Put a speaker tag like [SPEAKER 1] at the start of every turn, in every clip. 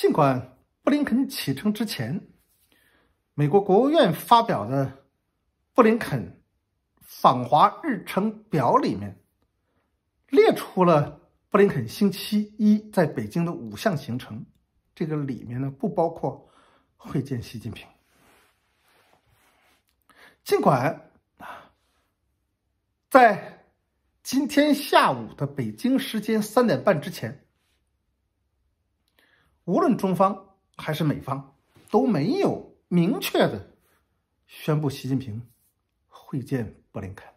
[SPEAKER 1] 尽管布林肯启程之前，美国国务院发表的布林肯访华日程表里面列出了布林肯星期一在北京的五项行程，这个里面呢不包括会见习近平。尽管啊，在今天下午的北京时间三点半之前。无论中方还是美方都没有明确的宣布习近平会见布林肯，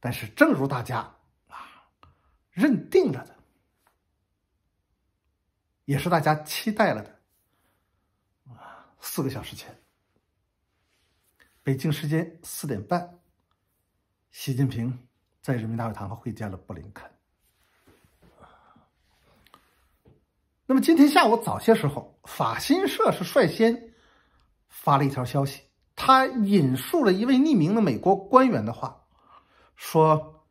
[SPEAKER 1] 但是正如大家啊认定了的，也是大家期待了的，啊，四个小时前，北京时间四点半，习近平在人民大会堂会见了布林肯。那么今天下午早些时候，法新社是率先发了一条消息，他引述了一位匿名的美国官员的话，说，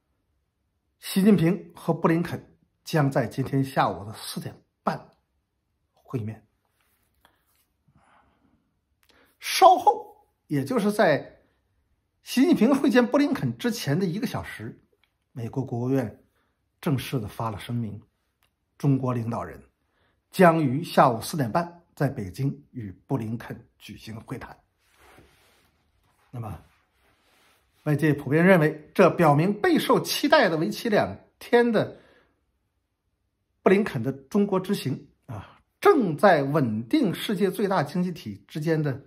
[SPEAKER 1] 习近平和布林肯将在今天下午的四点半会面。稍后，也就是在习近平会见布林肯之前的一个小时，美国国务院正式的发了声明，中国领导人。将于下午四点半在北京与布林肯举行会谈。那么，外界普遍认为，这表明备受期待的为期两天的布林肯的中国之行啊，正在稳定世界最大经济体之间的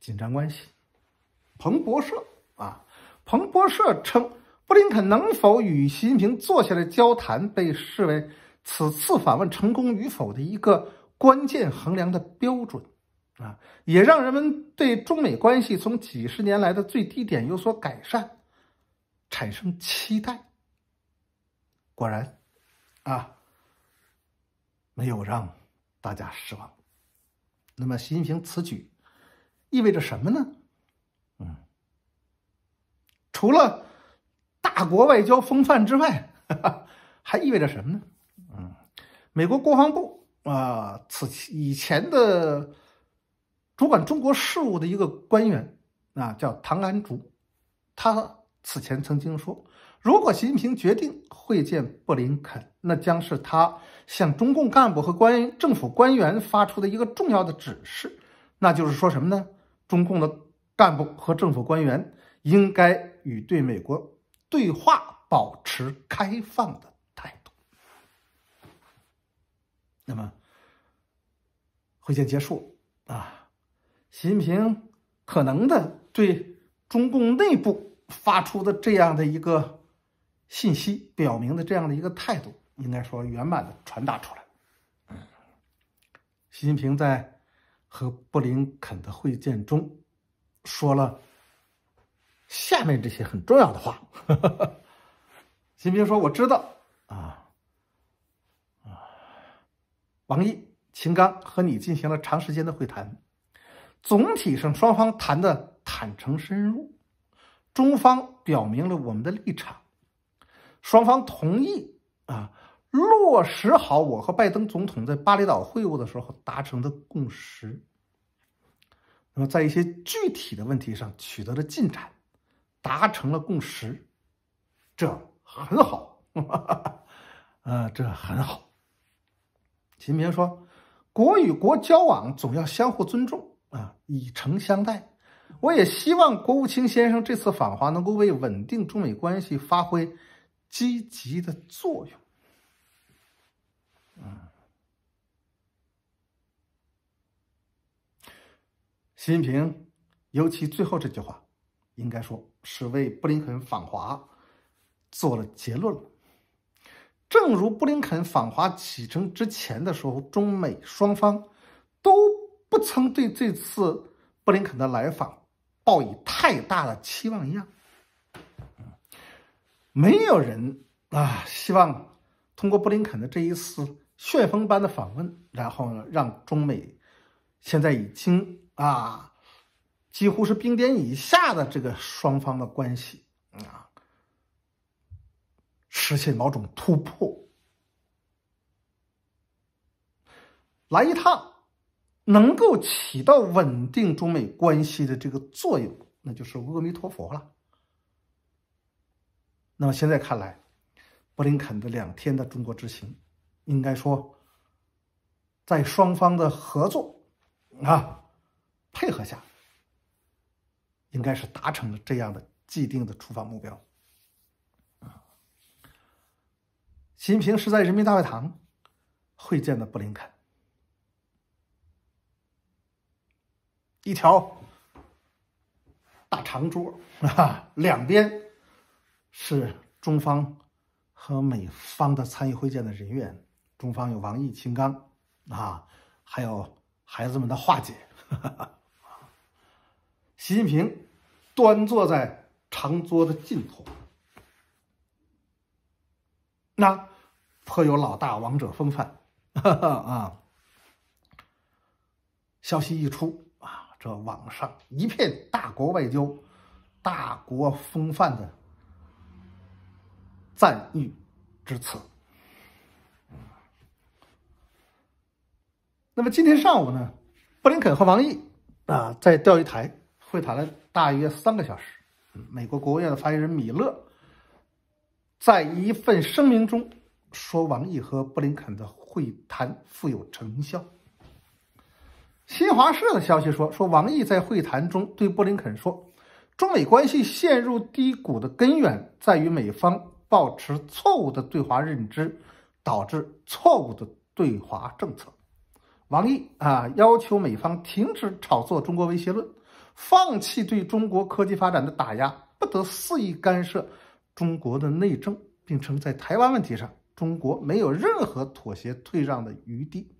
[SPEAKER 1] 紧张关系。彭博社啊，彭博社称，布林肯能否与习近平坐下来交谈，被视为。此次访问成功与否的一个关键衡量的标准，啊，也让人们对中美关系从几十年来的最低点有所改善产生期待。果然，啊，没有让大家失望。那么，习近平此举意味着什么呢？嗯，除了大国外交风范之外，哈 哈还意味着什么呢？美国国防部啊，此以前的主管中国事务的一个官员啊，叫唐安竹，他此前曾经说，如果习近平决定会见布林肯，那将是他向中共干部和官政府官员发出的一个重要的指示，那就是说什么呢？中共的干部和政府官员应该与对美国对话保持开放的。那么，会见结束啊，习近平可能的对中共内部发出的这样的一个信息，表明的这样的一个态度，应该说圆满的传达出来。习近平在和布林肯的会见中说了下面这些很重要的话。习近平说：“我知道。”王毅、秦刚和你进行了长时间的会谈，总体上双方谈的坦诚深入，中方表明了我们的立场，双方同意啊落实好我和拜登总统在巴厘岛会晤的时候达成的共识。那么在一些具体的问题上取得了进展，达成了共识，这很好，呃，这很好。秦明说：“国与国交往总要相互尊重啊，以诚相待。我也希望国务卿先生这次访华能够为稳定中美关系发挥积极的作用。”嗯，习近平尤其最后这句话，应该说是为布林肯访华做了结论了。正如布林肯访华启程之前的时候，中美双方都不曾对这次布林肯的来访抱以太大的期望一样，没有人啊希望通过布林肯的这一次旋风般的访问，然后呢让中美现在已经啊几乎是冰点以下的这个双方的关系啊。实现某种突破，来一趟，能够起到稳定中美关系的这个作用，那就是阿弥陀佛了。那么现在看来，布林肯的两天的中国之行，应该说，在双方的合作啊配合下，应该是达成了这样的既定的出发目标。习近平是在人民大会堂会见的布林肯。一条大长桌啊，两边是中方和美方的参与会见的人员，中方有王毅、秦刚啊，还有孩子们的华姐。习近平端坐在长桌的尽头，那。颇有老大王者风范，啊！消息一出啊，这网上一片大国外交、大国风范的赞誉之词。那么今天上午呢，布林肯和王毅啊在钓鱼台会谈了大约三个小时。美国国务院的发言人米勒在一份声明中。说王毅和布林肯的会谈富有成效。新华社的消息说，说王毅在会谈中对布林肯说，中美关系陷入低谷的根源在于美方保持错误的对华认知，导致错误的对华政策。王毅啊，要求美方停止炒作中国威胁论，放弃对中国科技发展的打压，不得肆意干涉中国的内政，并称在台湾问题上。中国没有任何妥协退让的余地。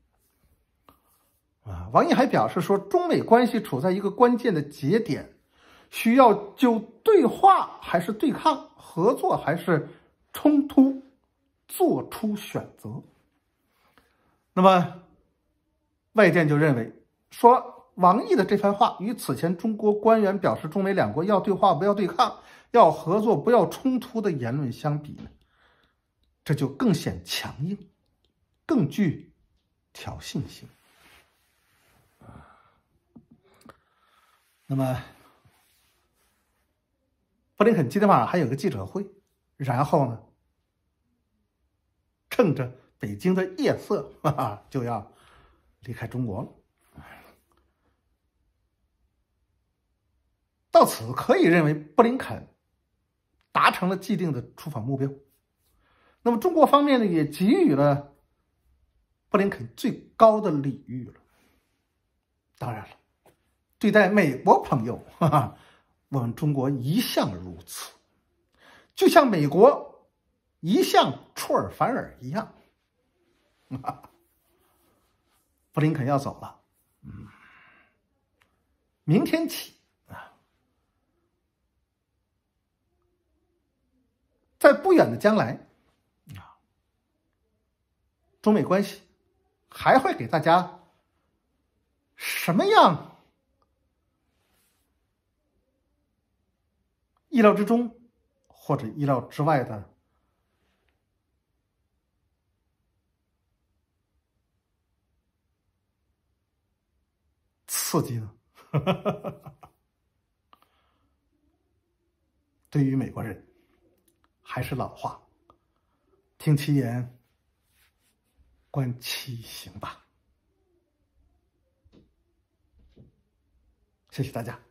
[SPEAKER 1] 啊，王毅还表示说，中美关系处在一个关键的节点，需要就对话还是对抗、合作还是冲突做出选择。那么，外电就认为说，王毅的这番话与此前中国官员表示中美两国要对话不要对抗、要合作不要冲突的言论相比呢？这就更显强硬，更具挑衅性。那么，布林肯今天晚上还有个记者会，然后呢，趁着北京的夜色，哈哈，就要离开中国了。到此可以认为，布林肯达成了既定的出访目标。那么中国方面呢，也给予了布林肯最高的礼遇了。当然了，对待美国朋友，哈哈，我们中国一向如此，就像美国一向出尔反尔一样。布林肯要走了，嗯，明天起啊，在不远的将来。中美关系还会给大家什么样意料之中或者意料之外的刺激呢？对于美国人，还是老话，听其言。观其行吧！谢谢大家。